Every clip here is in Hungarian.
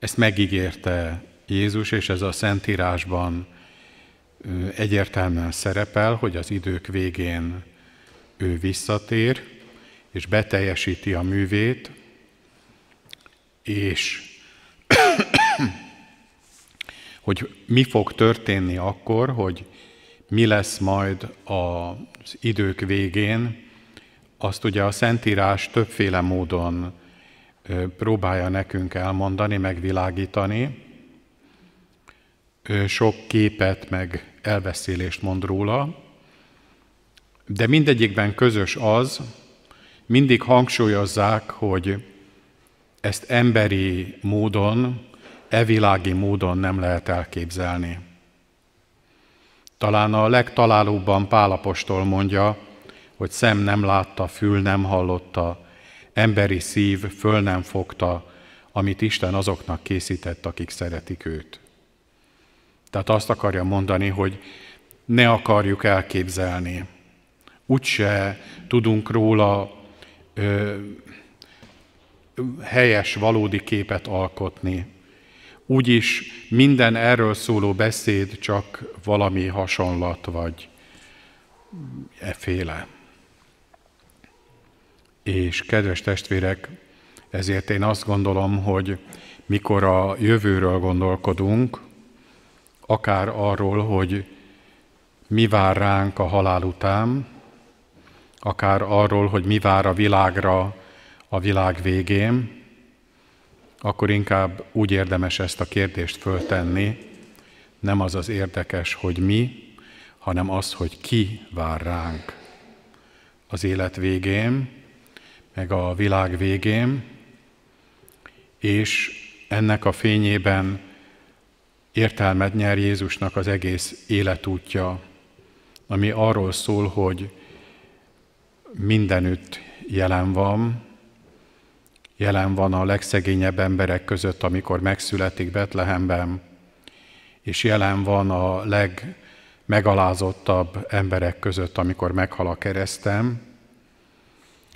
Ezt megígérte Jézus, és ez a Szentírásban egyértelműen szerepel, hogy az idők végén ő visszatér, és beteljesíti a művét, és hogy mi fog történni akkor, hogy mi lesz majd az idők végén, azt ugye a Szentírás többféle módon próbálja nekünk elmondani, megvilágítani. sok képet, meg elbeszélést mond róla, de mindegyikben közös az, mindig hangsúlyozzák, hogy ezt emberi módon, evilági módon nem lehet elképzelni. Talán a legtalálóbban Pálapostól mondja, hogy szem nem látta, fül nem hallotta, emberi szív föl nem fogta, amit Isten azoknak készített, akik szeretik őt. Tehát azt akarja mondani, hogy ne akarjuk elképzelni. Úgyse tudunk róla ö, helyes, valódi képet alkotni. Úgyis minden erről szóló beszéd csak valami hasonlat vagy e féle. És kedves testvérek, ezért én azt gondolom, hogy mikor a jövőről gondolkodunk, akár arról, hogy mi vár ránk a halál után, akár arról, hogy mi vár a világra a világ végén, akkor inkább úgy érdemes ezt a kérdést föltenni, nem az az érdekes, hogy mi, hanem az, hogy ki vár ránk az élet végén, meg a világ végén, és ennek a fényében értelmet nyer Jézusnak az egész életútja, ami arról szól, hogy mindenütt jelen van, jelen van a legszegényebb emberek között, amikor megszületik Betlehemben, és jelen van a legmegalázottabb emberek között, amikor meghal a keresztem,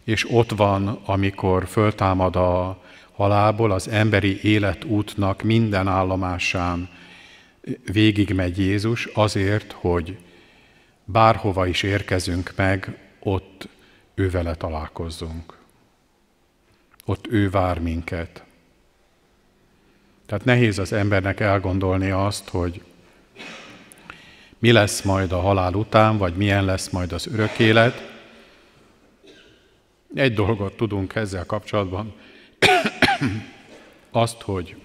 és ott van, amikor föltámad a halálból, az emberi életútnak minden állomásán végigmegy Jézus azért, hogy bárhova is érkezünk meg, ott vele találkozzunk. Ott ő vár minket. Tehát nehéz az embernek elgondolni azt, hogy mi lesz majd a halál után, vagy milyen lesz majd az örök élet, egy dolgot tudunk ezzel kapcsolatban, azt, hogy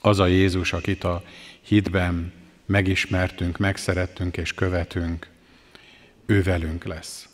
az a Jézus, akit a hitben megismertünk, megszerettünk és követünk, ő velünk lesz.